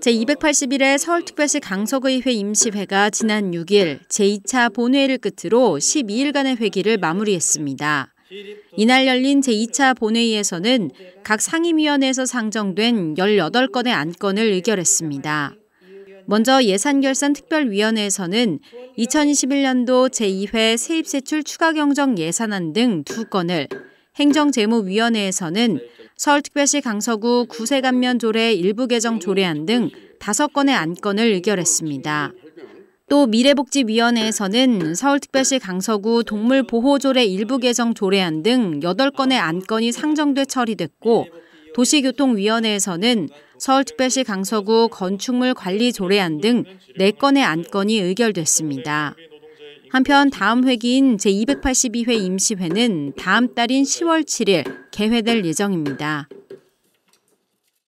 제281회 서울특별시 강서구의회 임시회가 지난 6일 제2차 본회의를 끝으로 12일간의 회기를 마무리했습니다. 이날 열린 제2차 본회의에서는 각 상임위원회에서 상정된 18건의 안건을 의결했습니다. 먼저 예산결산특별위원회에서는 2021년도 제2회 세입세출 추가경정 예산안 등 두 건을 행정재무위원회에서는 서울특별시 강서구 구세감면 조례 일부 개정 조례안 등 5건의 안건을 의결했습니다. 또 미래복지위원회에서는 서울특별시 강서구 동물보호조례 일부 개정 조례안 등 8건의 안건이 상정돼 처리됐고 도시교통위원회에서는 서울특별시 강서구 건축물 관리 조례안 등 4건의 안건이 의결됐습니다. 한편 다음 회기인 제282회 임시회는 다음 달인 10월 7일 개회될 예정입니다.